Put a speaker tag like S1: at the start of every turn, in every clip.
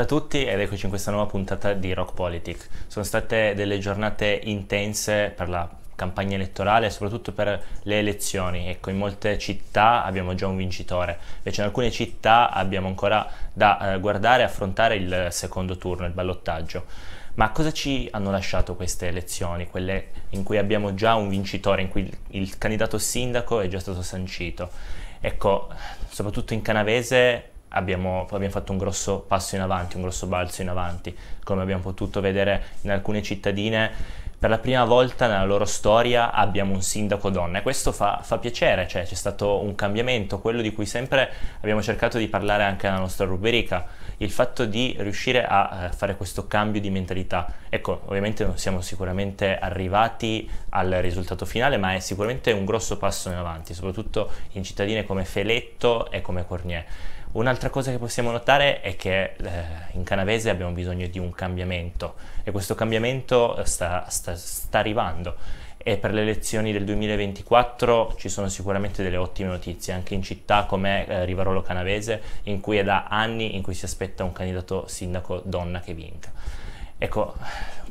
S1: Ciao a tutti ed eccoci in questa nuova puntata di Rock Politic. Sono state delle giornate intense per la campagna elettorale soprattutto per le elezioni. Ecco, in molte città abbiamo già un vincitore, invece in alcune città abbiamo ancora da eh, guardare e affrontare il secondo turno, il ballottaggio. Ma cosa ci hanno lasciato queste elezioni, quelle in cui abbiamo già un vincitore, in cui il candidato sindaco è già stato sancito? Ecco, soprattutto in canavese Abbiamo, abbiamo, fatto un grosso passo in avanti, un grosso balzo in avanti, come abbiamo potuto vedere in alcune cittadine. Per la prima volta nella loro storia abbiamo un sindaco donna e questo fa, fa piacere, cioè c'è stato un cambiamento, quello di cui sempre abbiamo cercato di parlare anche nella nostra rubrica, il fatto di riuscire a eh, fare questo cambio di mentalità. Ecco, ovviamente non siamo sicuramente arrivati al risultato finale, ma è sicuramente un grosso passo in avanti, soprattutto in cittadine come Feletto e come Cornier. Un'altra cosa che possiamo notare è che eh, in canavese abbiamo bisogno di un cambiamento e questo cambiamento eh, sta, sta, sta arrivando e per le elezioni del 2024 ci sono sicuramente delle ottime notizie, anche in città come eh, Rivarolo Canavese, in cui è da anni in cui si aspetta un candidato sindaco donna che vinca. Ecco,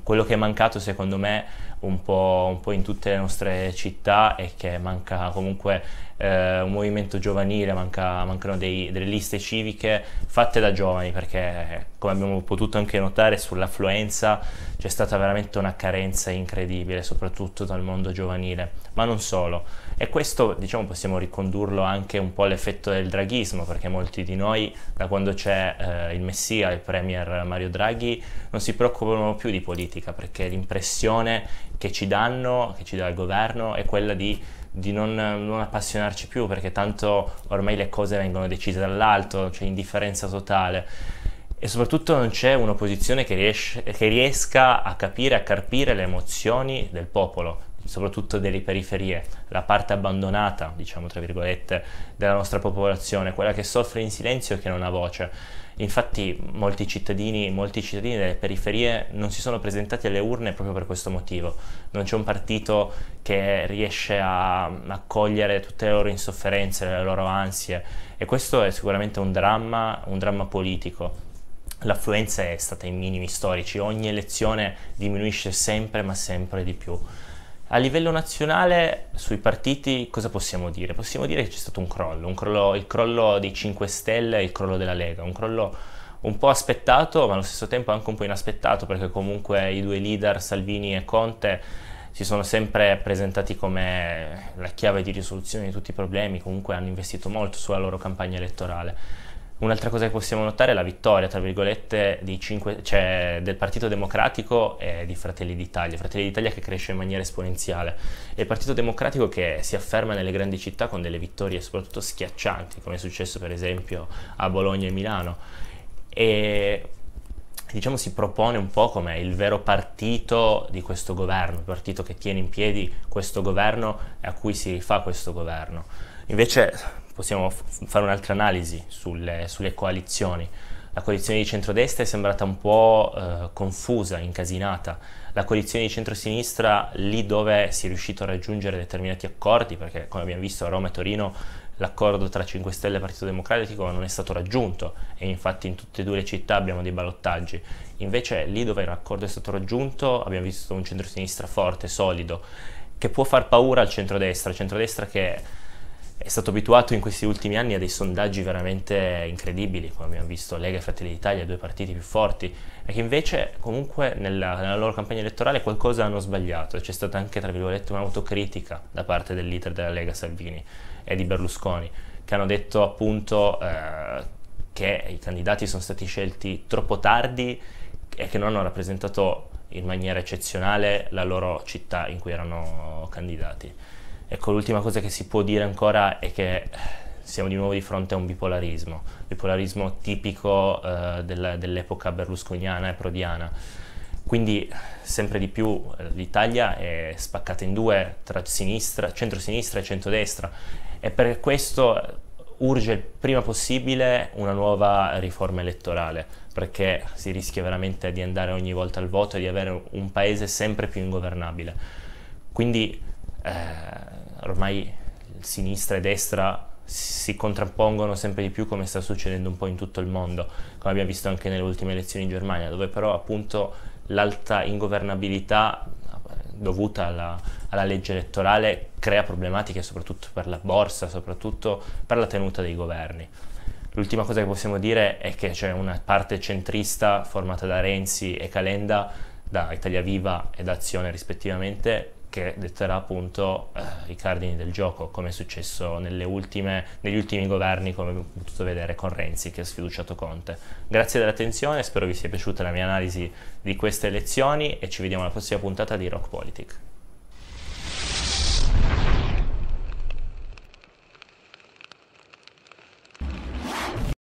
S1: quello che è mancato secondo me un po', un po', in tutte le nostre città è che manca comunque eh, un movimento giovanile, manca, mancano dei, delle liste civiche fatte da giovani perché come abbiamo potuto anche notare sull'affluenza c'è stata veramente una carenza incredibile soprattutto dal mondo giovanile, ma non solo. E questo diciamo possiamo ricondurlo anche un po' all'effetto del draghismo, perché molti di noi da quando c'è eh, il Messia, il Premier Mario Draghi, non si preoccupano più di politica, perché l'impressione che ci danno, che ci dà il governo, è quella di di non, non, appassionarci più perché tanto ormai le cose vengono decise dall'alto, c'è indifferenza totale e soprattutto non c'è un'opposizione che, riesce, che riesca a capire, a carpire le emozioni del popolo soprattutto delle periferie, la parte abbandonata, diciamo tra virgolette, della nostra popolazione, quella che soffre in silenzio e che non ha voce. Infatti molti cittadini, molti cittadini delle periferie non si sono presentati alle urne proprio per questo motivo. Non c'è un partito che riesce a accogliere tutte le loro insofferenze, le loro ansie e questo è sicuramente un dramma, un dramma politico. L'affluenza è stata ai minimi storici, ogni elezione diminuisce sempre ma sempre di più. A livello nazionale sui partiti cosa possiamo dire? Possiamo dire che c'è stato un crollo, un crollo il crollo dei 5 Stelle e il crollo della Lega, un crollo un po' aspettato ma allo stesso tempo anche un po' inaspettato perché comunque i due leader Salvini e Conte si sono sempre presentati come la chiave di risoluzione di tutti i problemi, comunque hanno investito molto sulla loro campagna elettorale Un'altra cosa che possiamo notare è la vittoria, tra virgolette, 5, cioè del Partito Democratico e di Fratelli d'Italia. Fratelli d'Italia che cresce in maniera esponenziale e il Partito Democratico che si afferma nelle grandi città con delle vittorie soprattutto schiaccianti, come è successo per esempio a Bologna e Milano. E diciamo si propone un po' come il vero partito di questo governo, il partito che tiene in piedi questo governo e a cui si rifà questo governo. Invece possiamo fare un'altra analisi sulle, sulle, coalizioni. La coalizione di centrodestra è sembrata un po' eh, confusa, incasinata. La coalizione di centrosinistra, lì dove si è riuscito a raggiungere determinati accordi, perché come abbiamo visto a Roma e Torino l'accordo tra 5 Stelle e Partito Democratico non è stato raggiunto e infatti in tutte e due le città abbiamo dei balottaggi. Invece lì dove l'accordo è stato raggiunto abbiamo visto un centrosinistra forte, solido, che può far paura al centrodestra, al centrodestra che è stato abituato in questi ultimi anni a dei sondaggi veramente incredibili, come abbiamo visto Lega e Fratelli d'Italia, due partiti più forti, e che invece comunque nella, nella loro campagna elettorale qualcosa hanno sbagliato, c'è stata anche tra virgolette un'autocritica da parte del leader della Lega Salvini e di Berlusconi, che hanno detto appunto eh, che i candidati sono stati scelti troppo tardi e che non hanno rappresentato in maniera eccezionale la loro città in cui erano candidati. Ecco, l'ultima cosa che si può dire ancora è che eh, siamo di nuovo di fronte a un bipolarismo, bipolarismo tipico eh, dell'epoca berlusconiana e prodiana. Quindi sempre di più eh, l'Italia è spaccata in due tra sinistra, centrosinistra e centrodestra e per questo eh, urge il prima possibile una nuova riforma elettorale perché si rischia veramente di andare ogni volta al voto e di avere un paese sempre più ingovernabile. Quindi eh, ormai sinistra e destra si contrappongono sempre di più come sta succedendo un po' in tutto il mondo, come abbiamo visto anche nelle ultime elezioni in Germania, dove però appunto l'alta ingovernabilità eh, dovuta alla, alla, legge elettorale crea problematiche soprattutto per la borsa, soprattutto per la tenuta dei governi. L'ultima cosa che possiamo dire è che c'è una parte centrista formata da Renzi e Calenda, da Italia Viva e da Azione rispettivamente, che detterà appunto eh, i cardini del gioco, come è successo ultime, negli ultimi governi, come abbiamo potuto vedere con Renzi che ha sfiduciato Conte. Grazie dell'attenzione, spero vi sia piaciuta la mia analisi di queste elezioni e ci vediamo alla prossima puntata di Rock Politic.